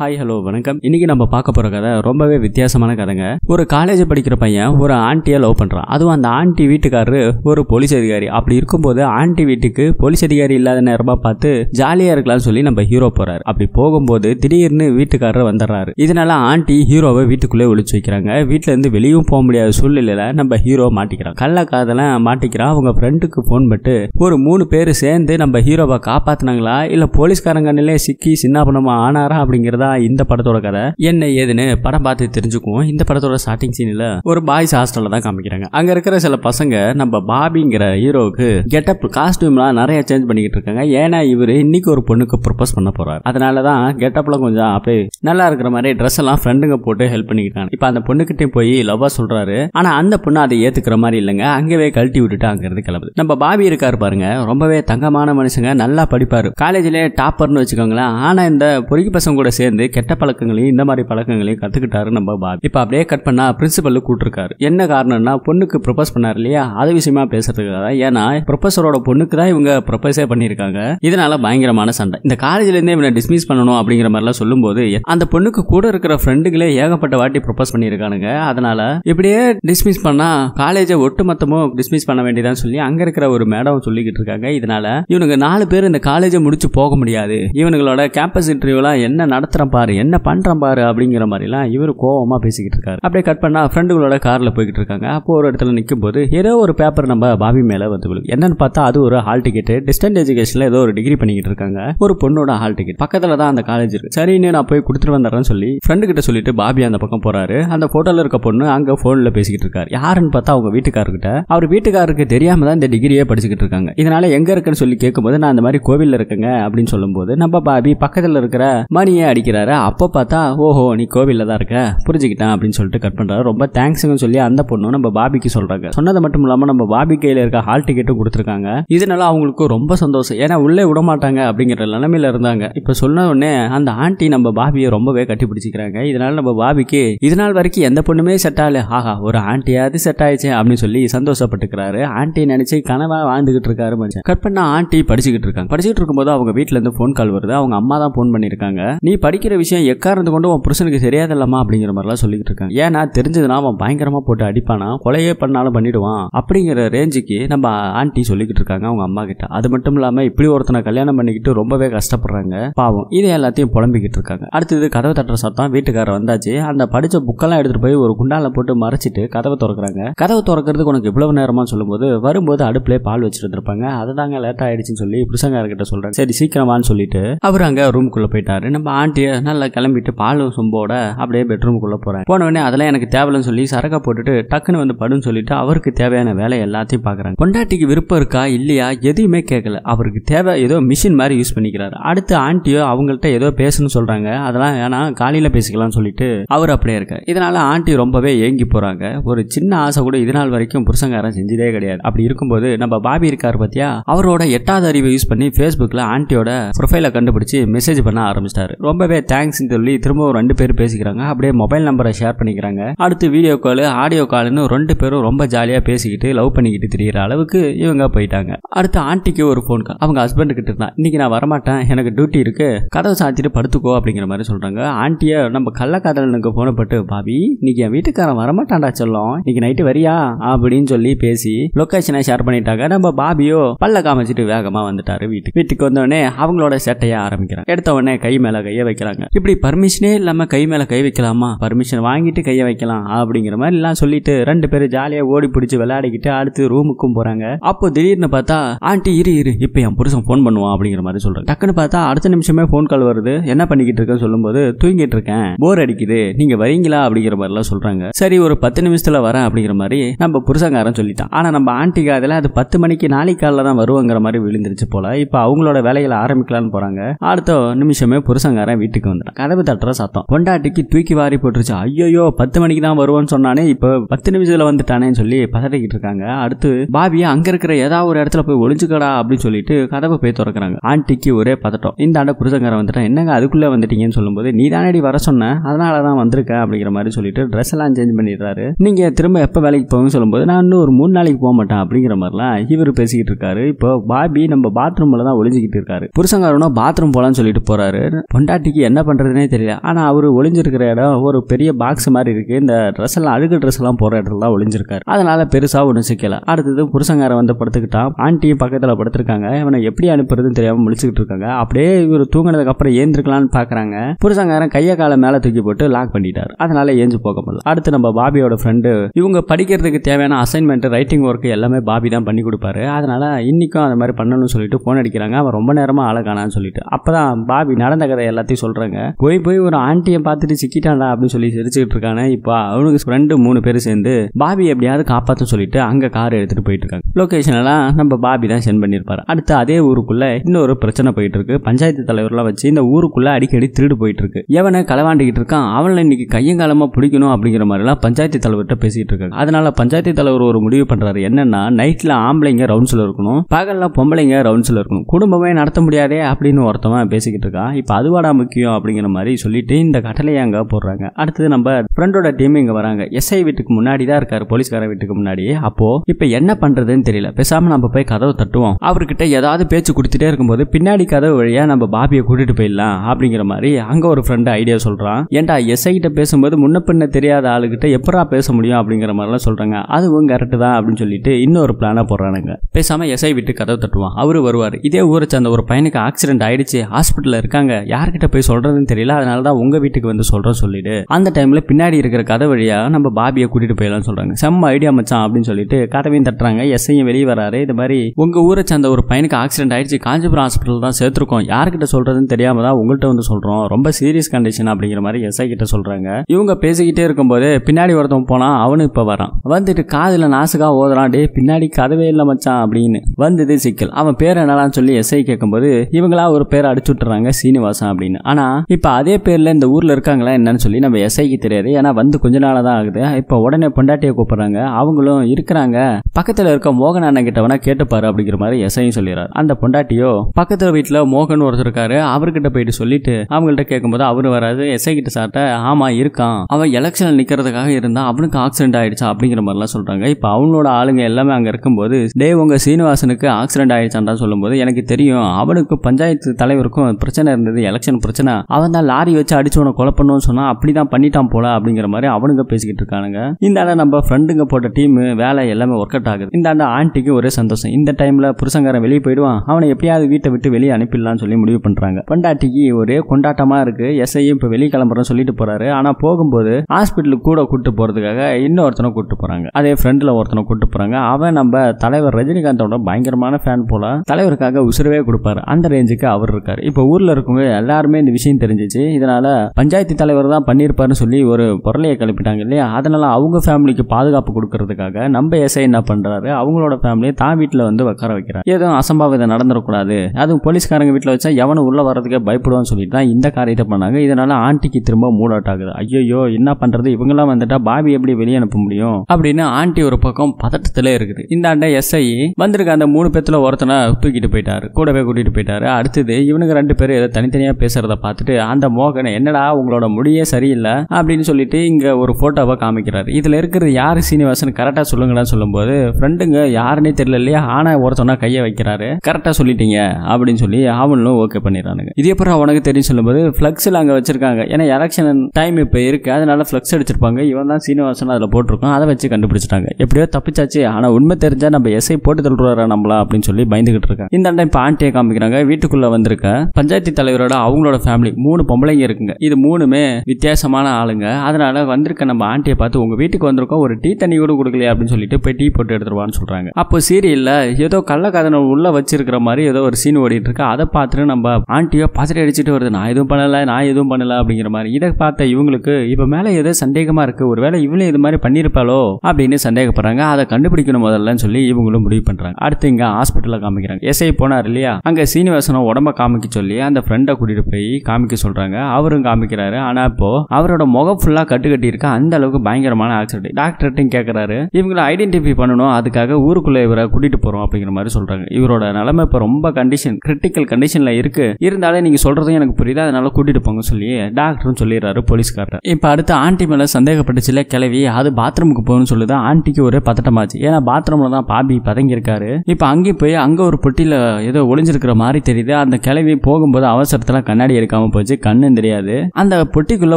hi hello வணக்கம் இன்னைக்கு நம்ம பார்க்க போகிற கதை ரொம்பவே வித்தியாசமான கதைங்க ஒரு காலேஜ் படிக்கிற பையன் ஒரு ஆண்டியை லவ் பண்ணுறான் அதுவும் அந்த ஆண்டி வீட்டுக்காரரு ஒரு போலீஸ் அதிகாரி அப்படி இருக்கும்போது ஆண்டி வீட்டுக்கு போலீஸ் அதிகாரி இல்லாத நேரமாக பார்த்து ஜாலியாக இருக்கலாம்னு சொல்லி நம்ம ஹீரோ போகிறாரு அப்படி போகும்போது திடீர்னு வீட்டுக்காரர் வந்துடுறாரு இதனால ஆண்டி ஹீரோவை வீட்டுக்குள்ளே ஒழிச்சு வைக்கிறாங்க வீட்டிலேருந்து வெளியும் போக முடியாத சூழ்நிலையில் நம்ம ஹீரோ மாட்டிக்கிறான் கள்ள காதலாம் மாட்டிக்கிறான் அவங்க ஃப்ரெண்டுக்கு ஃபோன் பண்ணிட்டு ஒரு மூணு பேர் சேர்ந்து நம்ம ஹீரோவை காப்பாற்றினாங்களா இல்லை போலீஸ்காரங்கன்னிலே சிக்கி சின்ன பண்ணமா ஆனாரா அப்படிங்கிறத தான் இந்த படத்தோட கதை என்ன ஏதுன்னு படம் பார்த்து தெரிஞ்சுக்குவோம் இந்த படத்தோட ஸ்டார்டிங் சீனில் ஒரு பாய்ஸ் ஹாஸ்டலில் தான் காமிக்கிறாங்க அங்கே இருக்கிற சில பசங்க நம்ம பாபிங்கிற ஹீரோவுக்கு கெட்டப் எல்லாம் நிறைய சேஞ்ச் பண்ணிக்கிட்டு இருக்காங்க ஏன்னா இவர் இன்னைக்கு ஒரு பொண்ணுக்கு ப்ரொப்போஸ் பண்ண போறாரு அதனால தான் கெட்டப்ல கொஞ்சம் அப்படியே நல்லா இருக்கிற மாதிரி ட்ரெஸ் எல்லாம் ஃப்ரெண்டுங்க போட்டு ஹெல்ப் பண்ணிக்கிட்டாங்க இப்போ அந்த பொண்ணுக்கிட்டே போய் லவ்வா சொல்றாரு ஆனால் அந்த பொண்ணு அதை ஏத்துக்கிற மாதிரி இல்லைங்க அங்கவே கழட்டி விட்டுட்டு அங்கிருந்து கிளம்புது நம்ம பாபி இருக்காரு பாருங்க ரொம்பவே தங்கமான மனுஷங்க நல்லா படிப்பாரு காலேஜ்ல டாப்பர்னு வச்சுக்கோங்களேன் ஆனால் இந்த பொறுக்கி பசங்க கூட சேர்ந்து சேர்ந்து கெட்ட பழக்கங்களையும் இந்த மாதிரி பழக்கங்களையும் கற்றுக்கிட்டாரு நம்ம பாபி இப்போ அப்படியே கட் பண்ணா பிரின்சிபல் கூட்டிருக்காரு என்ன காரணம்னா பொண்ணுக்கு ப்ரொபோஸ் பண்ணார் இல்லையா அது விஷயமா பேசுறதுக்காக ஏன்னா ப்ரொஃபஸரோட பொண்ணுக்கு தான் இவங்க ப்ரொபோஸே பண்ணியிருக்காங்க இதனால பயங்கரமான சண்டை இந்த இருந்தே இவனை டிஸ்மிஸ் பண்ணணும் அப்படிங்கிற மாதிரிலாம் சொல்லும்போது அந்த பொண்ணுக்கு கூட இருக்கிற ஃப்ரெண்டுகளே ஏகப்பட்ட வாட்டி ப்ரொபோஸ் பண்ணியிருக்கானுங்க அதனால இப்படியே டிஸ்மிஸ் பண்ணால் காலேஜை ஒட்டுமொத்தமும் டிஸ்மிஸ் பண்ண வேண்டியதான் சொல்லி அங்கே இருக்கிற ஒரு மேடம் சொல்லிக்கிட்டு இருக்காங்க இதனால இவனுக்கு நாலு பேர் இந்த காலேஜை முடிச்சு போக முடியாது இவனுங்களோட கேம்பஸ் இன்டர்வியூலாம் என்ன நடத்துகிறாங்க பண்ணுறேன் பாரு என்ன பண்ணுறேன் பாரு அப்படிங்கிற மாதிரிலாம் இவர் கோவமாக பேசிக்கிட்டு இருக்காரு அப்படியே கட் பண்ணால் ஃப்ரெண்டுகளோட காரில் போய்கிட்டு இருக்காங்க அப்போ ஒரு இடத்துல நிற்கும் போது ஏதோ ஒரு பேப்பர் நம்ம பாபி மேலே வந்து விழுது என்னன்னு பார்த்தா அது ஒரு ஹால் டிக்கெட் டிஸ்டன்ட் எஜுகேஷனில் ஏதோ ஒரு டிகிரி பண்ணிக்கிட்டு இருக்காங்க ஒரு பொண்ணோட ஹால் டிக்கெட் பக்கத்தில் தான் அந்த காலேஜ் இருக்கு சரின்னு நான் போய் கொடுத்துட்டு வந்துடுறேன்னு சொல்லி ஃப்ரெண்டு கிட்ட சொல்லிட்டு பாபி அந்த பக்கம் போறாரு அந்த போட்டோல இருக்க பொண்ணு அங்க போன்ல பேசிக்கிட்டு இருக்காரு யாருன்னு பார்த்தா அவங்க வீட்டுக்காரர்கிட்ட அவர் வீட்டுக்காரருக்கு தெரியாம தான் இந்த டிகிரியே படிச்சுக்கிட்டு இருக்காங்க இதனால எங்க இருக்குன்னு சொல்லி கேட்கும்போது நான் இந்த மாதிரி கோவில் இருக்கேங்க அப்படின்னு சொல்லும்போது நம்ம பாபி பக்கத்தில் இருக்கிற மணியை அடிக்கிற புரிஞ்சுக்கிறாரு அப்போ பார்த்தா ஓஹோ நீ கோவிலில் தான் இருக்க புரிஞ்சுக்கிட்டேன் அப்படின்னு சொல்லிட்டு கட் பண்ணுறாரு ரொம்ப தேங்க்ஸுங்கன்னு சொல்லி அந்த பொண்ணு நம்ம பாபிக்கு சொல்கிறாங்க சொன்னது மட்டும் இல்லாமல் நம்ம பாபி கையில் இருக்க ஹால் டிக்கெட்டும் கொடுத்துருக்காங்க இதனால அவங்களுக்கு ரொம்ப சந்தோஷம் ஏன்னா உள்ளே விட மாட்டாங்க அப்படிங்கிற நிலமையில இருந்தாங்க இப்போ சொன்ன உடனே அந்த ஆண்டி நம்ம பாபியை ரொம்பவே கட்டி பிடிச்சிக்கிறாங்க இதனால நம்ம பாபிக்கு இதனால் வரைக்கும் எந்த பொண்ணுமே செட் ஆகல ஆஹா ஒரு ஆண்டியாவது செட் ஆயிடுச்சு அப்படின்னு சொல்லி சந்தோஷப்பட்டுக்கிறாரு ஆண்டி நினைச்சு கனவா வாழ்ந்துகிட்டு இருக்காரு மனுஷன் கட் பண்ண ஆண்டி படிச்சுக்கிட்டு இருக்காங்க படிச்சுட்டு இருக்கும்போது அவங்க வீட்டில இருந்து ஃபோன் கால் வருது அவங்க அம்மா தான் ஃபோன் பண்ணியிருக்காங்க நீ படிக்க படிக்கிற விஷயம் எக்காரணத்து கொண்டு உன் புருஷனுக்கு தெரியாதில்லம்மா அப்படிங்கிற மாதிரிலாம் சொல்லிக்கிட்டு இருக்காங்க ஏன்னா தெரிஞ்சதுன்னா அவன் பயங்கரமாக போட்டு அடிப்பானா கொலையே பண்ணாலும் பண்ணிடுவான் அப்படிங்கிற ரேஞ்சுக்கு நம்ம ஆண்டி சொல்லிக்கிட்டு இருக்காங்க அவங்க அம்மா கிட்ட அது மட்டும் இல்லாமல் இப்படி ஒருத்தனை கல்யாணம் பண்ணிக்கிட்டு ரொம்பவே கஷ்டப்படுறாங்க பாவம் இது எல்லாத்தையும் புலம்பிக்கிட்டு இருக்காங்க அடுத்தது கதவை தட்டுற சத்தம் வீட்டுக்காரர் வந்தாச்சு அந்த படிச்ச புக்கெல்லாம் எடுத்துட்டு போய் ஒரு குண்டால போட்டு மறைச்சிட்டு கதவை திறக்கிறாங்க கதவை திறக்கிறதுக்கு உனக்கு இவ்வளவு நேரமா சொல்லும்போது வரும்போது அடுப்புல பால் வச்சுட்டு இருந்திருப்பாங்க அதை தாங்க லேட் ஆயிடுச்சுன்னு சொல்லி புருஷங்காரர்கிட்ட சொல்றாங்க சரி சீக்கிரமான்னு சொல்லிட்டு அவர் அங்க குள்ள போயிட்டாரு நம்ம ஆண்டிய நல்லா கிளம்பிட்டு பால் சொம்போட அப்படியே பெட்ரூமுக்குள்ளே போகிறேன் உடனே அதெல்லாம் எனக்கு தேவையில்லைன்னு சொல்லி சரக்கா போட்டுட்டு டக்குன்னு வந்து படுன்னு சொல்லிட்டு அவருக்கு தேவையான வேலை எல்லாத்தையும் பார்க்குறாங்க பொண்டாட்டிக்கு விருப்பம் இருக்கா இல்லையா எதுவுமே கேட்கல அவருக்கு தேவை ஏதோ மிஷின் மாதிரி யூஸ் பண்ணிக்கிறாரு அடுத்து ஆண்டியோ அவங்கள்ட்ட ஏதோ பேசணும்னு சொல்கிறாங்க அதெல்லாம் ஏன்னா காலையில் பேசிக்கலாம்னு சொல்லிட்டு அவர் அப்படியே இருக்கார் இதனால் ஆண்டி ரொம்பவே ஏங்கி போகிறாங்க ஒரு சின்ன ஆசை கூட இதனால் வரைக்கும் புருஷங்காரம் செஞ்சதே கிடையாது அப்படி இருக்கும்போது நம்ம பாபி இருக்கார் பார்த்தியா அவரோட எட்டாவது அறிவை யூஸ் பண்ணி ஃபேஸ்புக்கில் ஆண்டியோட ப்ரொஃபைலை கண்டுபிடிச்சி மெசேஜ் பண்ண ஆரம்பிச்சிட்டாரு ரொம்பவே தேங்க்ஸ்ன்னு சொல்லி திரும்ப ஒரு ரெண்டு பேர் பேசிக்கிறாங்க அப்படியே மொபைல் நம்பரை ஷேர் பண்ணிக்கிறாங்க அடுத்து வீடியோ கால் ஆடியோ கால்னு ரெண்டு பேரும் ரொம்ப ஜாலியாக பேசிக்கிட்டு லவ் பண்ணிக்கிட்டு திரியிற அளவுக்கு இவங்க போயிட்டாங்க அடுத்து ஆண்டிக்கு ஒரு ஃபோன் கால் அவங்க ஹஸ்பண்ட் கிட்ட இருந்தான் இன்னைக்கு நான் வரமாட்டேன் எனக்கு டியூட்டி இருக்கு கதவை சாத்திட்டு படுத்துக்கோ அப்படிங்கிற மாதிரி சொல்றாங்க ஆண்டியை நம்ம கள்ளக்காதலனுக்கு ஃபோனை பட்டு பாபி இன்னைக்கு என் வீட்டுக்காரன் வரமாட்டான்டா சொல்லும் இன்னைக்கு நைட்டு வரியா அப்படின்னு சொல்லி பேசி லொக்கேஷனை ஷேர் பண்ணிட்டாங்க நம்ம பாபியோ பல்ல காமிச்சிட்டு வேகமாக வந்துட்டாரு வீட்டுக்கு வீட்டுக்கு வந்தோடனே அவங்களோட சேட்டையை ஆரம்பிக்கிறாங்க எடுத்த உடனே கை மேல கையை வைக்கிறாங்க சொல்லிட்டாங்க இப்படி பர்மிஷனே இல்லாம கை மேல கை வைக்கலாமா பர்மிஷன் வாங்கிட்டு கையை வைக்கலாம் அப்படிங்கிற மாதிரி எல்லாம் சொல்லிட்டு ரெண்டு பேரும் ஜாலியா ஓடி பிடிச்சி விளையாடிக்கிட்டு அடுத்து ரூமுக்கும் போறாங்க அப்போ திடீர்னு பார்த்தா ஆண்டி இரு இரு இப்ப என் புருஷன் போன் பண்ணுவான் அப்படிங்கிற மாதிரி சொல்றேன் டக்குன்னு பார்த்தா அடுத்த நிமிஷமே போன் கால் வருது என்ன பண்ணிக்கிட்டு சொல்லும் போது தூங்கிட்டு இருக்கேன் போர் அடிக்குது நீங்க வரீங்களா அப்படிங்கிற மாதிரி எல்லாம் சொல்றாங்க சரி ஒரு பத்து நிமிஷத்துல வரேன் அப்படிங்கிற மாதிரி நம்ம புருஷங்காரன் சொல்லிட்டான் ஆனா நம்ம ஆண்டி காதல அது பத்து மணிக்கு நாளைக்கு காலில் தான் வருவாங்கிற மாதிரி விழுந்துருச்சு போல இப்ப அவங்களோட வேலைகளை ஆரம்பிக்கலாம்னு போறாங்க அடுத்த நிமிஷமே புருஷங்காரன் வீட்டுக்கு வீட்டுக்கு வந்துட்டான் கதவு தட்டுற சத்தம் பொண்டாட்டிக்கு தூக்கி வாரி போட்டுருச்சு ஐயோயோ பத்து மணிக்கு தான் வருவோன்னு சொன்னானே இப்போ பத்து நிமிஷத்தில் வந்துட்டானேன்னு சொல்லி பதட்டிக்கிட்டு இருக்காங்க அடுத்து பாபியா அங்கே இருக்கிற ஏதாவது ஒரு இடத்துல போய் ஒளிஞ்சுக்கடா அப்படின்னு சொல்லிட்டு கதவை போய் திறக்கிறாங்க ஆண்டிக்கு ஒரே பதட்டம் இந்த ஆண்ட புருஷங்கரை வந்துட்டேன் என்னங்க அதுக்குள்ளே வந்துட்டீங்கன்னு சொல்லும்போது நீ தானடி வர சொன்ன அதனால தான் வந்திருக்க அப்படிங்கிற மாதிரி சொல்லிட்டு ட்ரெஸ் எல்லாம் சேஞ்ச் பண்ணிடுறாரு நீங்கள் திரும்ப எப்போ வேலைக்கு போகணும்னு சொல்லும்போது நான் இன்னும் ஒரு மூணு நாளைக்கு போக மாட்டேன் அப்படிங்கிற மாதிரிலாம் இவர் பேசிக்கிட்டு இருக்காரு இப்போ பாபி நம்ம பாத்ரூமில் தான் ஒளிஞ்சிக்கிட்டு இருக்காரு புருஷங்காரனும் பாத்ரூம் போலான்னு சொல்லிட்டு போகிறாரு பொண்டாட்டிக்கு என்ன பண்ணுறதுனே தெரியல ஆனால் அவர் ஒளிஞ்சிருக்கிற இடம் ஒரு பெரிய பாக்ஸ் மாதிரி இருக்குது இந்த ட்ரெஸ் எல்லாம் அழுகு ட்ரெஸ் எல்லாம் போகிற இடத்துல தான் ஒளிஞ்சிருக்காரு அதனால் பெருசாக ஒன்று சிக்கலை அடுத்தது புருஷங்காரன் வந்து படுத்துக்கிட்டான் ஆண்டியும் பக்கத்தில் படுத்திருக்காங்க இவனை எப்படி அனுப்புறதுன்னு தெரியாமல் முடிச்சுக்கிட்டு இருக்காங்க அப்படியே இவர் தூங்கினதுக்கப்புறம் ஏந்திருக்கலாம்னு பார்க்குறாங்க புருஷங்காரன் கையை காலை மேலே தூக்கி போட்டு லாக் பண்ணிட்டார் அதனால் ஏஞ்சி போக முடியல அடுத்து நம்ம பாபியோட ஃப்ரெண்டு இவங்க படிக்கிறதுக்கு தேவையான அசைன்மெண்ட் ரைட்டிங் ஒர்க் எல்லாமே பாபி தான் பண்ணி கொடுப்பாரு அதனால் இன்றைக்கும் அந்த மாதிரி பண்ணணும்னு சொல்லிட்டு ஃபோன் அடிக்கிறாங்க அவன் ரொம்ப நேரமாக ஆளை சொல்லிட்டு அப்போ தான் பாபி நடந்த கதை எல்லாத்தையும் சொல்ல சொல்கிறாங்க போய் போய் ஒரு ஆண்டியை பார்த்துட்டு சிக்கிட்டான்டா அப்படின்னு சொல்லி சிரிச்சுக்கிட்டு இருக்காங்க இப்போ அவனுக்கு ஃப்ரெண்டு மூணு பேர் சேர்ந்து பாபி எப்படியாவது காப்பாற்ற சொல்லிட்டு அங்கே கார் எடுத்துகிட்டு போயிட்டு இருக்காங்க எல்லாம் நம்ம பாபி தான் சென்ட் பண்ணியிருப்பார் அடுத்து அதே ஊருக்குள்ளே இன்னொரு பிரச்சனை போயிட்டு இருக்கு பஞ்சாயத்து தலைவர்லாம் வச்சு இந்த ஊருக்குள்ளே அடிக்கடி திருடு போயிட்டு இருக்கு எவனை களவாண்டிக்கிட்டு இருக்கான் அவனை இன்னைக்கு கையங்காலமாக பிடிக்கணும் அப்படிங்கிற மாதிரிலாம் பஞ்சாயத்து தலைவர்கிட்ட பேசிகிட்டு இருக்காங்க அதனால பஞ்சாயத்து தலைவர் ஒரு முடிவு பண்ணுறாரு என்னன்னா நைட்டில் ஆம்பளைங்க ரவுண்ட்ஸில் இருக்கணும் பகலில் பொம்பளைங்க ரவுண்ட்ஸில் இருக்கணும் குடும்பமே நடத்த முடியாதே அப்படின்னு ஒருத்தவன் பேசிக்கிட்டு இருக்கான் இப்போ அதுவாடா முக்கியம் முக்கியம் அப்படிங்கிற மாதிரி சொல்லிட்டு இந்த கட்டளையை அங்கே போடுறாங்க அடுத்தது நம்ம ஃப்ரெண்டோட டீம் இங்கே வராங்க எஸ்ஐ வீட்டுக்கு முன்னாடி தான் இருக்காரு போலீஸ்கார வீட்டுக்கு முன்னாடி அப்போ இப்போ என்ன பண்ணுறதுன்னு தெரியல பேசாம நம்ம போய் கதவை தட்டுவோம் அவர்கிட்ட ஏதாவது பேச்சு கொடுத்துட்டே இருக்கும்போது பின்னாடி கதவு வழியா நம்ம பாபியை கூட்டிட்டு போயிடலாம் அப்படிங்கிற மாதிரி அங்க ஒரு ஃப்ரெண்டு ஐடியா சொல்கிறான் ஏன்டா எஸ்ஐ கிட்ட பேசும்போது முன்ன பின்ன தெரியாத ஆளுகிட்ட எப்படா பேச முடியும் அப்படிங்கிற மாதிரிலாம் சொல்றாங்க அதுவும் கரெக்ட் தான் அப்படின்னு சொல்லிட்டு இன்னொரு பிளானா போடுறானுங்க பேசாம எஸ்ஐ வீட்டுக்கு கதவு தட்டுவான் அவரு வருவார் இதே ஊரை சேர்ந்த ஒரு பையனுக்கு ஆக்சிடென்ட் ஆயிடுச்சு ஹாஸ்பிட்டல் இருக்காங்க யார்கிட்ட போய் சொல்கிறதுன்னு தெரியல அதனால தான் உங்கள் வீட்டுக்கு வந்து சொல்கிற சொல்லிவிடு அந்த டைமில் பின்னாடி இருக்கிற கதை வழியாக நம்ம பாபியை கூட்டிகிட்டு போயிடலாம்னு சொல்கிறாங்க செம்ம ஐடியா மச்சான் அப்படின்னு சொல்லிட்டு கதவையும் தட்டுறாங்க எஸ்ஐயும் வெளியே வராரு இது மாதிரி உங்கள் ஊரை சேர்ந்த ஒரு பையனுக்கு ஆக்சிடென்ட் ஆயிடுச்சு காஞ்சிபுரம் ஹாஸ்பிட்டல் தான் சேர்த்துருக்கோம் யார்கிட்ட சொல்கிறதுன்னு தெரியாமல் தான் உங்கள்கிட்ட வந்து சொல்கிறோம் ரொம்ப சீரியஸ் கண்டிஷன் அப்படிங்கிற மாதிரி எஸ்ஐ கிட்ட சொல்கிறாங்க இவங்க பேசிக்கிட்டே இருக்கும்போது பின்னாடி ஒருத்தவன் போனால் அவனு இப்போ வரான் வந்துட்டு காதில் நாசுக்காக ஓதுறான் டே பின்னாடி கதவே இல்லை மச்சான் அப்படின்னு வந்தது சிக்கல் அவன் பேர் என்னடான்னு சொல்லி எஸ்ஐ கேட்கும்போது இவங்களா ஒரு பேர் அடிச்சு விட்டுறாங்க சீனிவாசன் அப்படின்னு ஆனா ஆனா இப்ப அதே பேர்ல இந்த ஊர்ல இருக்காங்களா என்னன்னு சொல்லி நம்ம எஸ்ஐக்கு தெரியாது ஏன்னா வந்து கொஞ்ச நாளா தான் ஆகுது இப்ப உடனே பொண்டாட்டியை கூப்பிடுறாங்க அவங்களும் இருக்கிறாங்க பக்கத்துல இருக்க மோகன் அண்ணன் கிட்ட வேணா கேட்டுப்பாரு அப்படிங்கிற மாதிரி எஸ்ஐயும் சொல்லிடுறாரு அந்த பொண்டாட்டியோ பக்கத்துல வீட்டுல மோகன் ஒருத்தர் இருக்காரு அவர்கிட்ட போயிட்டு சொல்லிட்டு அவங்கள்ட்ட கேட்கும்போது அவரு வராது எஸ்ஐ கிட்ட சாப்பிட்ட ஆமா இருக்கான் அவன் எலெக்ஷன்ல நிக்கிறதுக்காக இருந்தா அவனுக்கு ஆக்சிடென்ட் ஆயிடுச்சா அப்படிங்கிற மாதிரிலாம் சொல்றாங்க இப்ப அவனோட ஆளுங்க எல்லாமே அங்க இருக்கும்போது டே உங்க சீனிவாசனுக்கு ஆக்சிடென்ட் ஆயிடுச்சான்டா சொல்லும்போது எனக்கு தெரியும் அவனுக்கு பஞ்சாயத்து தலைவருக்கும் பிரச்சனை இருந்தது எலெக்ஷன் பிரச்சனை என்ன அவன் தான் லாரி வச்சு அடிச்சவனை கொலை பண்ணுவோம்னு சொன்னா அப்படிதான் பண்ணிட்டான் போல அப்படிங்கிற மாதிரி அவனுங்க பேசிக்கிட்டு இருக்கானுங்க இந்த ஆண்டை நம்ம ஃப்ரெண்டுங்க போட்ட டீம் வேலை எல்லாமே ஒர்க் அவுட் ஆகுது இந்த ஆண்டு ஆண்டிக்கு ஒரே சந்தோஷம் இந்த டைம்ல புருஷங்காரன் வெளியே போயிடுவான் அவனை எப்படியாவது வீட்டை விட்டு வெளியே அனுப்பிடலாம் சொல்லி முடிவு பண்றாங்க பொண்டாட்டிக்கு ஒரே கொண்டாட்டமா இருக்கு எஸ்ஐயும் இப்போ வெளியே கிளம்புறோம் சொல்லிட்டு போறாரு ஆனா போகும்போது ஹாஸ்பிட்டலுக்கு கூட கூட்டு போறதுக்காக இன்னொருத்தனை கூட்டு போறாங்க அதே ஃப்ரெண்ட்ல ஒருத்தனை கூட்டு போறாங்க அவன் நம்ம தலைவர் ரஜினிகாந்தோட பயங்கரமான ஃபேன் போல தலைவருக்காக உசுரவே கொடுப்பாரு அந்த ரேஞ்சுக்கு அவர் இருக்காரு இப்ப ஊர்ல இருக்கவங்க எல்லாருமே இந்த விஷயம் தெரிஞ்சிச்சு இதனால் பஞ்சாயத்து தலைவர் தான் பண்ணியிருப்பாருன்னு சொல்லி ஒரு பொருளையை கிளப்பிட்டாங்க இல்லையா அதனால் அவங்க ஃபேமிலிக்கு பாதுகாப்பு கொடுக்கறதுக்காக நம்ம எஸ்ஐ என்ன பண்ணுறாரு அவங்களோட ஃபேமிலியை தான் வீட்டில் வந்து உட்கார வைக்கிறார் எதுவும் அசம்பாவிதம் நடந்துடக்கூடாது அதுவும் போலீஸ்காரங்க வீட்டில் வச்சா எவனும் உள்ளே வர்றதுக்கே பயப்படுவான்னு சொல்லிட்டு தான் இந்த காரியத்தை பண்ணாங்க இதனால் ஆண்டிக்கு திரும்ப மூட் அவுட் ஆகுது ஐயோ என்ன பண்ணுறது இவங்கெல்லாம் வந்துட்டா பாபி எப்படி வெளியே அனுப்ப முடியும் அப்படின்னு ஆண்டி ஒரு பக்கம் பதட்டத்தில் இருக்குது இந்த ஆண்டை எஸ்ஐ வந்திருக்க அந்த மூணு பேர்த்தில் ஒருத்தனை தூக்கிட்டு போயிட்டாரு கூடவே கூட்டிகிட்டு போயிட்டாரு அடுத்தது இவனுக்கு ரெண்டு பேரும் ஏதோ தனித்தனியாக பேசுகிறத பார்த்துட்டு அந்த மோகன் என்னடா உங்களோட முடியே சரியில்லை அப்படின்னு சொல்லிட்டு இங்கே ஒரு ஃபோட்டோவை காமிக்கிறார் இதில் இருக்கிறது யார் சீனிவாசன் கரெக்டாக சொல்லுங்களான்னு சொல்லும்போது ஃப்ரெண்டுங்க யாருன்னே தெரியல இல்லையா ஆனால் சொன்னா கையை வைக்கிறாரு கரெக்டாக சொல்லிட்டீங்க அப்படின்னு சொல்லி அவனும் ஓகே பண்ணிடுறானுங்க இதே அப்புறம் அவனுக்கு தெரியும் சொல்லும்போது ஃப்ளக்ஸில் அங்கே வச்சிருக்காங்க ஏன்னா எலெக்ஷன் டைம் இப்போ இருக்குது அதனால ஃப்ளக்ஸ் அடிச்சிருப்பாங்க இவன் தான் சீனிவாசன் அதில் போட்டிருக்கோம் அதை வச்சு கண்டுபிடிச்சிட்டாங்க எப்படியோ தப்பிச்சாச்சு ஆனால் உண்மை தெரிஞ்சா நம்ம எஸ்ஐ போட்டு தள்ளுறாரா நம்மளா அப்படின்னு சொல்லி பயந்துகிட்டு இருக்காங்க இந்த டைம் இப்போ ஆண்டியை காமிக்கிறாங்க வீட்டுக்குள்ளே வந்திருக்க பஞ்சாயத்து தலைவரோட அவங்களோட ஃபேமிலி மூணு பொம்பளைங்க இருக்குங்க இது மூணுமே வித்தியாசமான ஆளுங்க அதனால வந்திருக்க நம்ம ஆண்டியை பார்த்து உங்க வீட்டுக்கு வந்திருக்கோம் ஒரு டீ தண்ணி கூட கொடுக்கலையே அப்படின்னு சொல்லிட்டு போய் டீ போட்டு எடுத்துருவான்னு சொல்றாங்க அப்போ சீரியல்ல ஏதோ கள்ளக்கதனை உள்ள வச்சிருக்கிற மாதிரி ஏதோ ஒரு சீன் ஓடிட்டு இருக்கு அதை பார்த்துட்டு நம்ம ஆண்டியோ பசடி அடிச்சுட்டு வருது நான் எதுவும் பண்ணல நான் எதுவும் பண்ணல அப்படிங்கிற மாதிரி இதை பார்த்த இவங்களுக்கு இப்ப மேல ஏதோ சந்தேகமா இருக்கு ஒருவேளை இவளும் இது மாதிரி பண்ணிருப்பாளோ அப்படின்னு சந்தேகப்படுறாங்க அதை கண்டுபிடிக்கணும் முதல்லன்னு சொல்லி இவங்களும் முடிவு பண்றாங்க அடுத்து இங்க ஹாஸ்பிட்டல்ல காமிக்கிறாங்க எஸ்ஐ போனார் இல்லையா அங்க சீனிவாசனம் உடம்ப காமிக்க சொல்லி அந்த ஃப்ரெண்டை கூட்டிட்டு போய் காமிக்க சொல்கிறாங்க அவரும் காமிக்கிறாரு ஆனால் இப்போ அவரோட முகம் ஃபுல்லாக கட்டு இருக்க அந்த அளவுக்கு பயங்கரமான ஆக்சிடென்ட் டாக்டர்கிட்டையும் கேட்குறாரு இவங்களை ஐடென்டிஃபை பண்ணணும் அதுக்காக ஊருக்குள்ளே இவரை கூட்டிகிட்டு போகிறோம் அப்படிங்கிற மாதிரி சொல்கிறாங்க இவரோட நிலமை இப்போ ரொம்ப கண்டிஷன் கிரிட்டிக்கல் கண்டிஷனில் இருக்கு இருந்தாலும் நீங்க சொல்றதும் எனக்கு புரியுது அதனால கூட்டிகிட்டு போங்க சொல்லி டாக்டரும் சொல்லிடுறாரு போலீஸ்காரர் இப்போ அடுத்து ஆண்டி மேலே சந்தேகப்பட்டுச்சுல கிளவி அது பாத்ரூமுக்கு போகணும்னு சொல்லுது ஆண்டிக்கு ஒரு பதட்டமாச்சு ஏன்னா பாத்ரூமில் தான் பாபி பதங்கியிருக்காரு இப்போ அங்கேயும் போய் அங்கே ஒரு பொட்டியில் ஏதோ ஒளிஞ்சிருக்கிற மாதிரி தெரியுது அந்த கிளவி போகும்போது அவசரத்தில் கண்ணாடி எடுக்க கேட்காம போச்சு கண்ணும் தெரியாது அந்த பொட்டிக்குள்ள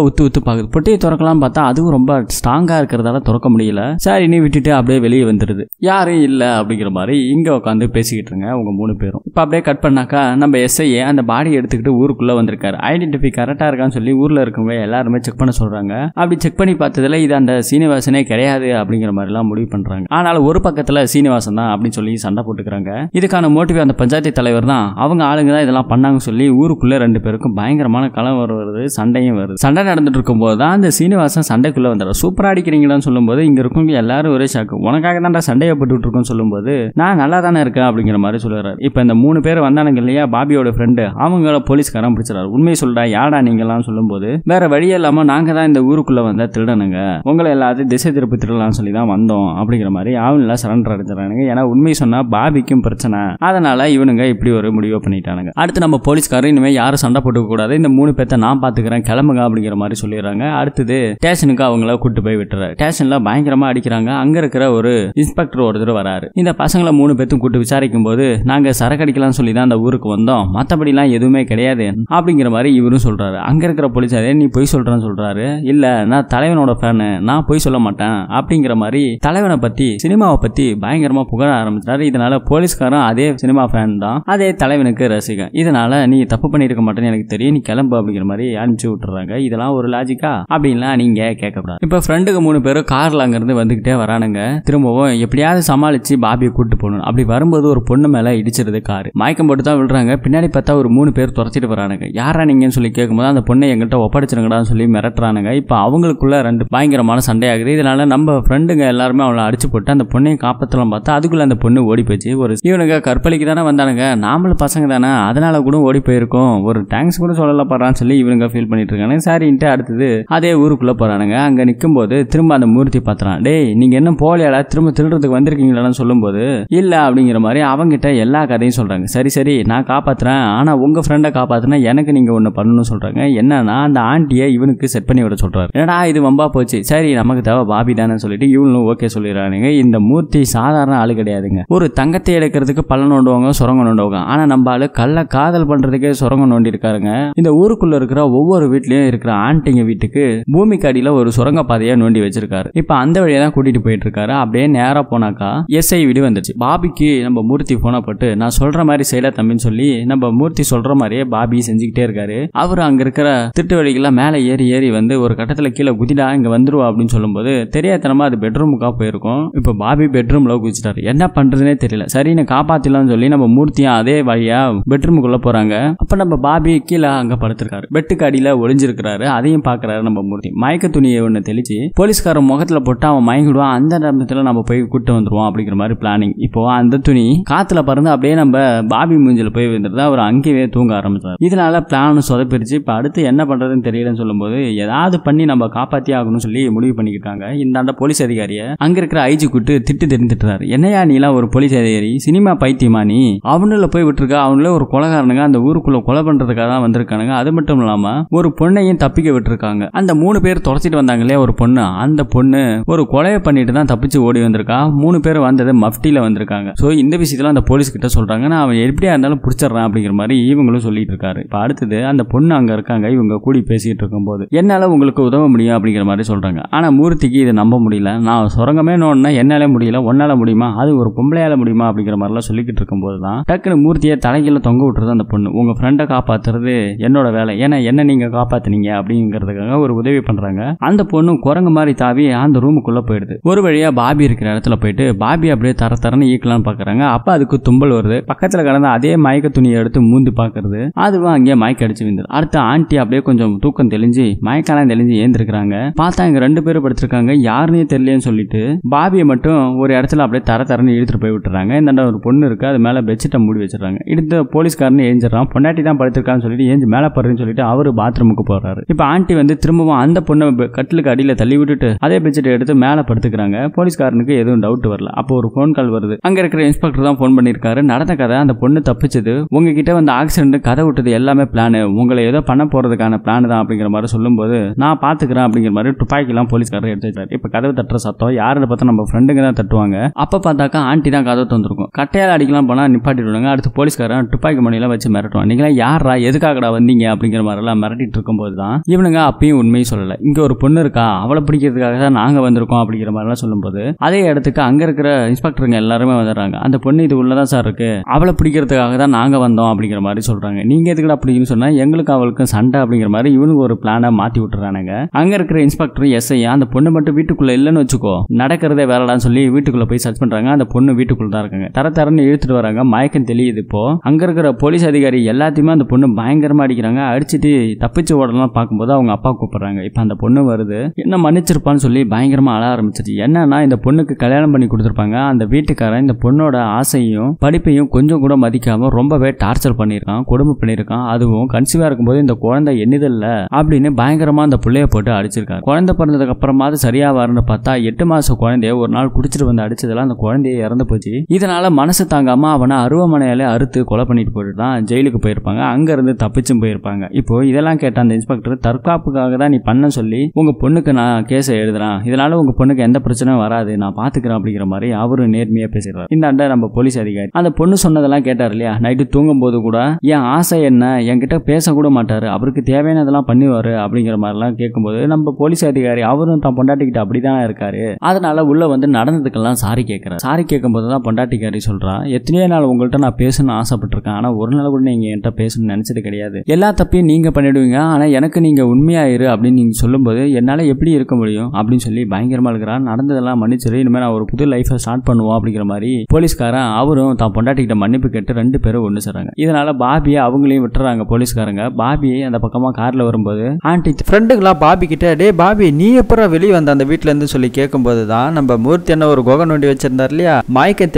உத்து உத்து பார்க்குது பொட்டியை திறக்கலாம் பார்த்தா அதுவும் ரொம்ப ஸ்ட்ராங்கா இருக்கிறதால திறக்க முடியல சார் நீ விட்டுட்டு அப்படியே வெளியே வந்துடுது யாரும் இல்லை அப்படிங்கிற மாதிரி இங்க உட்காந்து பேசிக்கிட்டு இருங்க அவங்க மூணு பேரும் இப்போ அப்படியே கட் பண்ணாக்கா நம்ம எஸ்ஐஏ அந்த பாடி எடுத்துக்கிட்டு ஊருக்குள்ள வந்திருக்காரு ஐடென்டிஃபை கரெக்டா இருக்கான்னு சொல்லி ஊர்ல இருக்கவங்க எல்லாருமே செக் பண்ண சொல்றாங்க அப்படி செக் பண்ணி பார்த்ததுல இது அந்த சீனிவாசனே கிடையாது அப்படிங்கிற மாதிரிலாம் முடிவு பண்றாங்க ஆனால ஒரு பக்கத்துல சீனிவாசன் தான் அப்படின்னு சொல்லி சண்டை போட்டுக்கிறாங்க இதுக்கான மோட்டிவ் அந்த பஞ்சாயத்து தலைவர் தான் அவங்க ஆளுங்க தான் இதெல்லாம் பண்ணாங்கன்னு சொல்லி ஊருக்குள்ள ரெண்டு பேருக்கும் பயங்கரமான கலவரம் வருது சண்டையும் வருது சண்டை நடந்துட்டு இருக்கும்போது தான் அந்த சீனிவாசன் சண்டைக்குள்ளே வந்துடும் சூப்பராக அடிக்கிறீங்களான்னு சொல்லும்போது இங்கே இருக்கும் எல்லாரும் ஒரே ஷாக்கு உனக்காக தான்டா சண்டையை போட்டுட்டு இருக்கோம்னு சொல்லும்போது நான் நல்லா தானே இருக்கேன் அப்படிங்கிற மாதிரி சொல்லுறாரு இப்போ இந்த மூணு பேர் வந்தானுங்க இல்லையா பாபியோட ஃப்ரெண்டு அவங்கள போலீஸ்காரன் பிடிச்சிடாரு உண்மையை சொல்கிறா யாடா நீங்களாம் சொல்லும்போது வேற வழியே இல்லாமல் நாங்கள் தான் இந்த ஊருக்குள்ளே வந்தால் திருடனுங்க உங்களை எல்லாத்தையும் திசை திருப்பி திருடலாம்னு சொல்லி தான் வந்தோம் அப்படிங்கிற மாதிரி அவன்லாம் சரண்டர் அடைஞ்சிடறானுங்க ஏன்னா உண்மை சொன்னால் பாபிக்கும் பிரச்சனை அதனால இவனுங்க இப்படி ஒரு முடிவு பண்ணிட்டானுங்க அடுத்து நம்ம போலீஸ்காரர் இனிமேல் யாரும் சண்டை போட்டு கூடாது இந்த மூணு பேர்த்த நான் பாத்துக்கிறேன் கிளம்புங்க அப்படிங்கிற மாதிரி சொல்லிடுறாங்க அடுத்தது ஸ்டேஷனுக்கு அவங்கள கூட்டு போய் விட்டுறாரு ஸ்டேஷன்ல பயங்கரமாக அடிக்கிறாங்க அங்கே இருக்கிற ஒரு இன்ஸ்பெக்டர் ஒருத்தர் வராரு இந்த பசங்களை மூணு பேர்த்தும் கூட்டு விசாரிக்கும் போது நாங்கள் சரக்கு அடிக்கலாம்னு சொல்லி தான் அந்த ஊருக்கு வந்தோம் மற்றபடிலாம் எதுவுமே கிடையாது அப்படிங்கிற மாதிரி இவரும் சொல்றாரு அங்கே இருக்கிற போலீஸாரே நீ பொய் சொல்கிறேன்னு சொல்கிறாரு இல்லை நான் தலைவனோட ஃபேனு நான் பொய் சொல்ல மாட்டேன் அப்படிங்கிற மாதிரி தலைவனை பற்றி சினிமாவை பற்றி பயங்கரமாக புகழ ஆரம்பிச்சாரு இதனால போலீஸ்காரன் அதே சினிமா ஃபேன் தான் அதே தலைவனுக்கு ரசிகன் இதனால நீ தப்பு பண்ணியிருக்க மாட்டேன்னு எனக்கு தெரியும் சொல்லிட்டு நீ கிளம்பு அப்படிங்கிற மாதிரி அனுப்பிச்சு விட்டுறாங்க இதெல்லாம் ஒரு லாஜிக்கா அப்படின்லாம் நீங்க கேட்கக்கூடாது இப்போ ஃப்ரெண்டுக்கு மூணு பேரும் கார்ல அங்கிருந்து வந்துகிட்டே வரானுங்க திரும்பவும் எப்படியாவது சமாளிச்சு பாபியை கூட்டு போகணும் அப்படி வரும்போது ஒரு பொண்ணு மேல இடிச்சிருது காரு மயக்கம் போட்டு தான் விழுறாங்க பின்னாடி பார்த்தா ஒரு மூணு பேர் துரத்திட்டு வரானுங்க யாரா நீங்கன்னு சொல்லி கேட்கும்போது அந்த பொண்ணை எங்கிட்ட ஒப்படைச்சிருங்கடான்னு சொல்லி மிரட்டுறானுங்க இப்போ அவங்களுக்குள்ள ரெண்டு பயங்கரமான சண்டையாகுது இதனால நம்ம ஃப்ரெண்டுங்க எல்லாருமே அவளை அடிச்சு போட்டு அந்த பொண்ணையும் காப்பாற்றலாம் பார்த்தா அதுக்குள்ள அந்த பொண்ணு ஓடி போச்சு ஒரு இவனுங்க கற்பழிக்கு தானே வந்தானுங்க நாமளும் பசங்க தானே அதனால கூட ஓடி போயிருக்கோம் ஒரு தேங்க்ஸ் கூட சோழல சொல்லல சொல்லி இவனுங்க ஃபீல் பண்ணிட்டு இருக்காங்க சாரின்ட்டு அடுத்தது அதே ஊருக்குள்ளே போகிறானுங்க அங்கே நிற்கும் போது திரும்ப அந்த மூர்த்தி பார்த்துறான் டேய் நீங்கள் என்ன போலியால திரும்ப திருடுறதுக்கு வந்திருக்கீங்களான்னு சொல்லும்போது இல்லை அப்படிங்கிற மாதிரி அவங்ககிட்ட எல்லா கதையும் சொல்கிறாங்க சரி சரி நான் காப்பாற்றுறேன் ஆனால் உங்கள் ஃப்ரெண்டை காப்பாற்றினா எனக்கு நீங்கள் ஒன்று பண்ணணும்னு சொல்கிறாங்க என்னன்னா அந்த ஆண்டியை இவனுக்கு செட் பண்ணி விட சொல்கிறாரு என்னடா இது வம்பா போச்சு சரி நமக்கு தேவை பாபி தானே சொல்லிட்டு இவனும் ஓகே சொல்லிடுறானுங்க இந்த மூர்த்தி சாதாரண ஆள் கிடையாதுங்க ஒரு தங்கத்தை எடுக்கிறதுக்கு பல நோண்டுவாங்க சுரங்க நோண்டுவாங்க ஆனால் நம்ம ஆள் கல்ல காதல் பண்ணுறதுக்கே சுரங்க நோண்டி இருக்காருங்க இந்த ஊருக்குள்ள இருக்கிற ஒவ்வொரு வீட்லயும் இருக்கிற ஆண்டிங்க வீட்டுக்கு பூமிக்கு அடியில ஒரு சுரங்க பாதையை நோண்டி வச்சிருக்காரு இப்ப அந்த வழியா தான் கூட்டிட்டு போயிட்டு இருக்காரு அப்படியே நேரா போனாக்கா எஸ்ஐ வீடு வந்துச்சு பாபிக்கு நம்ம மூர்த்தி போன போட்டு நான் சொல்ற மாதிரி செய்யல தம்பின்னு சொல்லி நம்ம மூர்த்தி சொல்ற மாதிரியே பாபி செஞ்சுக்கிட்டே இருக்காரு அவர் அங்க இருக்கிற திட்டு வழிகள்லாம் மேலே ஏறி ஏறி வந்து ஒரு கட்டத்துல கீழே குதிடா இங்க வந்துருவா அப்படின்னு சொல்லும்போது தெரியாதனமா அது பெட்ரூமுக்கா போயிருக்கும் இப்ப பாபி பெட்ரூம்ல குதிச்சிட்டாரு என்ன பண்றதுனே தெரியல சரின்னு காப்பாத்திடலாம்னு சொல்லி நம்ம மூர்த்தியும் அதே வழியா பெட்ரூமுக்குள்ள போறாங்க அப்ப நம்ம பாபி கீழே கீழே அங்கே படுத்திருக்காரு பெட்டுக்கு அடியில் ஒளிஞ்சிருக்கிறாரு அதையும் பாக்குறாரு நம்ம மூர்த்தி மயக்க துணியை ஒன்று தெளிச்சு போலீஸ்கார முகத்துல போட்டு அவன் மயங்கிடுவான் அந்த நேரத்தில் நம்ம போய் கூட்டு வந்துருவோம் அப்படிங்கிற மாதிரி பிளானிங் இப்போ அந்த துணி காத்துல பறந்து அப்படியே நம்ம பாபி மூஞ்சில போய் வந்துருந்தா அவர் அங்கேயே தூங்க ஆரம்பிச்சார் இதனால பிளான் சொதப்பிரிச்சு இப்போ அடுத்து என்ன பண்றதுன்னு தெரியலன்னு சொல்லும்போது ஏதாவது பண்ணி நம்ம காப்பாற்றி ஆகணும்னு சொல்லி முடிவு பண்ணிக்கிட்டாங்க இந்த அந்த போலீஸ் அதிகாரியை அங்க இருக்கிற ஐஜி கூட்டு திட்டு தெரிஞ்சிட்டுறாரு என்னையா நீலாம் ஒரு போலீஸ் அதிகாரி சினிமா பைத்தியமா நீ அவனில் போய் விட்டுருக்கா அவனுல ஒரு கொலகாரனுங்க அந்த ஊருக்குள்ள கொலை பண்றதுக்காக தான் வந்திருக்கானுங்க அது மட்டும் இல்லாம ஒரு பொண்ணையும் தப்பிக்க விட்டுருக்காங்க அந்த மூணு பேர் துரச்சிட்டு வந்தாங்களே ஒரு பொண்ணு அந்த பொண்ணு ஒரு கொலையை பண்ணிட்டு தான் தப்பிச்சு ஓடி வந்திருக்கா மூணு பேர் வந்தது மஃப்டியில வந்திருக்காங்க ஸோ இந்த விஷயத்தில் அந்த போலீஸ் கிட்ட சொல்றாங்க நான் அவன் எப்படியா இருந்தாலும் பிடிச்சிடறான் அப்படிங்கிற மாதிரி இவங்களும் சொல்லிட்டு இருக்காரு இப்போ அடுத்தது அந்த பொண்ணு அங்கே இருக்காங்க இவங்க கூடி பேசிட்டு இருக்கும்போது என்னால் உங்களுக்கு உதவ முடியும் அப்படிங்கிற மாதிரி சொல்றாங்க ஆனால் மூர்த்திக்கு இதை நம்ப முடியல நான் சுரங்கமே நோன்னா என்னால் முடியல ஒன்னால் முடியுமா அது ஒரு பொம்பளையால முடியுமா அப்படிங்கிற மாதிரிலாம் சொல்லிக்கிட்டு இருக்கும்போது தான் டக்குனு மூர்த்தியை தலைகீழ தொங்க விட்டுறது அந்த பொண்ணு உங்கள் ஃப்ரெண்டை காப்பாற்றுறது என்னோட வேலை ஏன்னா என்ன நீங்கள் காப்பாற்றினீங்க அப்படிங்கிறதுக்காக ஒரு உதவி பண்ணுறாங்க அந்த பொண்ணு குரங்கு மாதிரி தாவி அந்த ரூமுக்குள்ளே போயிடுது ஒரு வழியாக பாபி இருக்கிற இடத்துல போயிட்டு பாபி அப்படியே தர தரன்னு ஈக்கலாம்னு பார்க்குறாங்க அப்போ அதுக்கு தும்பல் வருது பக்கத்தில் கிடந்த அதே மயக்க துணியை எடுத்து மூந்து பாக்குறது அதுவும் அங்கேயே மயக்க அடிச்சு விழுந்தது அடுத்த ஆண்டி அப்படியே கொஞ்சம் தூக்கம் தெளிஞ்சு மயக்கெல்லாம் தெளிஞ்சு ஏந்திருக்கிறாங்க பார்த்தா இங்கே ரெண்டு பேரும் படுத்திருக்காங்க யாருன்னே தெரியலன்னு சொல்லிட்டு பாபியை மட்டும் ஒரு இடத்துல அப்படியே தர தரன்னு இழுத்துட்டு போய் விட்டுறாங்க இந்த ஒரு பொண்ணு இருக்குது அது மேலே பெட்ஷீட்டை மூடி வச்சிடறாங்க இடுத்து போலீஸ்காரன்னு ஏஞ்சிடறான் பொண்டாட்டி தான் படுத்திருக்கான்னு சொல்லிட்டு ஏஞ்சி மேலே போடுறேன்னு சொல்லிட்டு அவர் பாத்ரூமுக்கு போறாரு இப்போ ஆண்டி வந்து திரும்பவும் அந்த பொண்ணை கட்டிலுக்கு அடியில் தள்ளி விட்டுட்டு அதே பெட்ஷீட் எடுத்து மேலே படுத்துக்கிறாங்க போலீஸ்காரனுக்கு எதுவும் டவுட் வரல அப்போ ஒரு ஃபோன் கால் வருது அங்கே இருக்கிற இன்ஸ்பெக்டர் தான் ஃபோன் பண்ணியிருக்காரு நடந்த கதை அந்த பொண்ணு தப்பிச்சது உங்ககிட்ட வந்து ஆக்சிடென்ட் கதை விட்டது எல்லாமே பிளான் உங்களை ஏதோ பண்ண போறதுக்கான பிளான் தான் அப்படிங்கிற மாதிரி சொல்லும் போது நான் பாத்துக்கிறேன் அப்படிங்கிற மாதிரி எல்லாம் போலீஸ்காரர் எடுத்து இப்ப இப்போ கதவு தட்டுற சத்தம் யாரை பார்த்தா நம்ம ஃப்ரெண்டுங்க தான் தட்டுவாங்க அப்போ பார்த்தாக்கா ஆண்டி தான் கதவை தந்துருக்கும் கட்டையால் அடிக்கலாம் போனா நிப்பாட்டிடுவாங்க அடுத்து போலீஸ்காரன் துப்பாக்கி மணியெல்லாம் வச்சு மிரட்டுவான் நீங்களாம் யாரா எதுக்காக எப்படா வந்தீங்க அப்படிங்கிற மாதிரிலாம் மிரட்டிட்டு இருக்கும்போது தான் இவனுங்க அப்பயும் உண்மையை சொல்லலை இங்கே ஒரு பொண்ணு இருக்கா அவளை பிடிக்கிறதுக்காக தான் நாங்கள் வந்திருக்கோம் அப்படிங்கிற மாதிரிலாம் சொல்லும்போது அதே இடத்துக்கு அங்கே இருக்கிற இன்ஸ்பெக்டருங்க எல்லாருமே வந்துடுறாங்க அந்த பொண்ணு இது உள்ளதான் சார் இருக்கு அவளை பிடிக்கிறதுக்காக தான் நாங்கள் வந்தோம் அப்படிங்கிற மாதிரி சொல்கிறாங்க நீங்கள் எதுக்கட அப்படின்னு சொன்னால் எங்களுக்கு அவளுக்கும் சண்டை அப்படிங்கிற மாதிரி இவனுக்கு ஒரு பிளானை மாற்றி விட்டுறானுங்க அங்கே இருக்கிற இன்ஸ்பெக்டர் ஐயா அந்த பொண்ணு மட்டும் வீட்டுக்குள்ளே இல்லைன்னு வச்சுக்கோ நடக்கிறதே வேறடான்னு சொல்லி வீட்டுக்குள்ளே போய் சர்ச் பண்ணுறாங்க அந்த பொண்ணு வீட்டுக்குள்ளே தான் இருக்காங்க தர தரன்னு இழுத்துட்டு வராங்க மயக்கம் தெரியுது இப்போ அங்கே இருக்கிற போலீஸ் அதிகாரி எல்லாத்தையுமே அந்த பொண்ணு பயங்கரமாக பயங்கரமாக அடிக்கிறாங்க அடிச்சுட்டு தப்பிச்சு ஓடலாம் பார்க்கும்போது அவங்க அப்பா கூப்பிடுறாங்க இப்போ அந்த பொண்ணு வருது என்ன மன்னிச்சிருப்பான்னு சொல்லி பயங்கரமாக அழ ஆரம்பிச்சிருச்சு என்னன்னா இந்த பொண்ணுக்கு கல்யாணம் பண்ணி கொடுத்துருப்பாங்க அந்த வீட்டுக்காரன் இந்த பொண்ணோட ஆசையும் படிப்பையும் கொஞ்சம் கூட மதிக்காமல் ரொம்பவே டார்ச்சர் பண்ணியிருக்கான் கொடுமை பண்ணியிருக்கான் அதுவும் கன்சீவாக இருக்கும்போது இந்த குழந்தை எண்ணிதல்ல அப்படின்னு பயங்கரமாக அந்த பிள்ளைய போட்டு அடிச்சிருக்காங்க குழந்தை பிறந்ததுக்கு அப்புறமாவது சரியா வரணும்னு பார்த்தா எட்டு மாச குழந்தைய ஒரு நாள் குடிச்சிட்டு வந்து அடிச்சதுல அந்த குழந்தைய இறந்து போச்சு இதனால மனசு தாங்காமல் அவனை அருவமனையால அறுத்து கொலை பண்ணிட்டு போயிட்டு தான் ஜெயிலுக்கு போயிருப்பாங்க அங்கிருந்து தப்பிச்சு பிடிச்சும் போயிருப்பாங்க இப்போ இதெல்லாம் கேட்ட அந்த இன்ஸ்பெக்டர் தற்காப்புக்காக தான் நீ பண்ண சொல்லி உங்க பொண்ணுக்கு நான் கேஸை எழுதுறான் இதனால உங்க பொண்ணுக்கு எந்த பிரச்சனையும் வராது நான் பாத்துக்கிறேன் அப்படிங்கிற மாதிரி அவரு நேர்மையா பேசுறாரு இந்த அண்டை நம்ம போலீஸ் அதிகாரி அந்த பொண்ணு சொன்னதெல்லாம் கேட்டார் இல்லையா நைட்டு தூங்கும் போது கூட என் ஆசை என்ன என்கிட்ட பேசக்கூட மாட்டாரு அவருக்கு தேவையானதெல்லாம் பண்ணுவாரு அப்படிங்கிற மாதிரிலாம் கேட்கும்போது நம்ம போலீஸ் அதிகாரி அவரும் தான் பொண்டாட்டிக்கிட்ட அப்படிதான் இருக்காரு அதனால உள்ள வந்து நடந்ததுக்கெல்லாம் சாரி கேட்கறாரு சாரி கேட்கும்போது தான் பொண்டாட்டிக்காரி சொல்றான் எத்தனையோ நாள் உங்கள்கிட்ட நான் பேசணும்னு ஆசைப்பட்டிருக்கேன் ஆனா ஒரு நாள் கூட நீங்க என்கிட்ட பேசணும்னு நினைச்சது கிடையாது கிடையாது எல்லா தப்பையும் நீங்க பண்ணிடுவீங்க ஆனா எனக்கு நீங்க உண்மையாயிரு அப்படின்னு நீங்க சொல்லும்போது என்னால் எப்படி இருக்க முடியும் அப்படின்னு சொல்லி பயங்கரமா இருக்கிறான் நடந்ததெல்லாம் மன்னிச்சிரு இனிமேல் நான் ஒரு புது லைஃப்பை ஸ்டார்ட் பண்ணுவோம் அப்படிங்கிற மாதிரி போலீஸ்காரன் அவரும் தான் கிட்ட மன்னிப்பு கேட்டு ரெண்டு பேரும் ஒன்று சொல்கிறாங்க இதனால பாபியை அவங்களையும் விட்டுறாங்க போலீஸ்காரங்க பாபியை அந்த பக்கமா காரில் வரும்போது ஆண்டி ஃப்ரெண்டுகளா பாபி கிட்ட டே பாபி நீ எப்பறம் வெளியே வந்த அந்த இருந்து சொல்லி கேட்கும்போது தான் நம்ம மூர்த்தி என்ன ஒரு குகை நோண்டி வச்சிருந்தார் இல்லையா மயக்கம்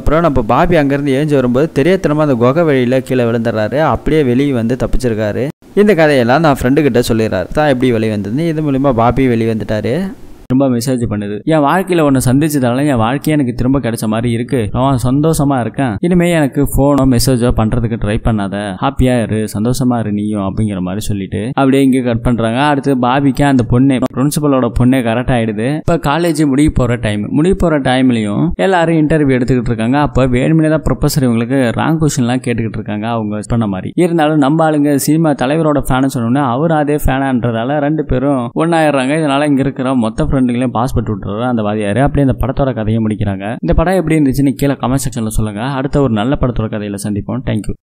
அப்புறம் நம்ம பாபி அங்கிருந்து ஏஞ்சி வரும்போது தெரியத்தனமாக அந்த குகை வழியில கீழே விழுந்துடுறாரு அப்படியே வெளியே வந்து வந்து தப்பிச்சிருக்காரு இந்த கதையெல்லாம் நான் ஃப்ரெண்டுக்கிட்ட சொல்லிடுறாரு தான் எப்படி வெளிவந்தது இது மூலிமா பாபி வெளிவந்துட்டார் ரொம்ப மெசேஜ் பண்ணுது என் வாழ்க்கையில் ஒன்று சந்திச்சதால என் வாழ்க்கையே எனக்கு திரும்ப கிடைச்ச மாதிரி இருக்கு நான் சந்தோஷமா இருக்கேன் இனிமே எனக்கு ஃபோனோ மெசேஜோ பண்றதுக்கு ட்ரை பண்ணாத ஹாப்பியா இரு சந்தோஷமா இரு நீயும் அப்படிங்கிற மாதிரி சொல்லிட்டு அப்படியே இங்க கட் பண்றாங்க அடுத்து பாபிக்கா அந்த பொண்ணு பிரின்சிபலோட பொண்ணே கரெக்ட் ஆயிடுது இப்போ காலேஜ் முடிய போற டைம் முடிய போற டைம்லயும் எல்லாரும் இன்டர்வியூ எடுத்துக்கிட்டு இருக்காங்க அப்போ வேணுமனே தான் ப்ரொஃபஸர் இவங்களுக்கு ராங் எல்லாம் கேட்டுக்கிட்டு இருக்காங்க அவங்க பண்ண மாதிரி இருந்தாலும் நம்ம ஆளுங்க சினிமா தலைவரோட ஃபேனு சொன்னோன்னே அவர் அதே ஃபேனான்றதால ரெண்டு பேரும் ஒன்னாயிடுறாங்க இதனால இங்க இருக்கிற மொத்த ஃப்ரெண்ட் ஸ்டூடெண்ட்டுகளையும் பாஸ் பட்டு விட்டுறாரு அந்த வாதியார் அப்படியே அந்த படத்தோட கதையை முடிக்கிறாங்க இந்த படம் எப்படி இருந்துச்சுன்னு கீழே கமெண்ட் செக்ஷனில் சொல்லுங்கள் அடுத்த ஒரு நல்ல படத்தோட கதையில் சந்திப்போம் தேங்க்யூ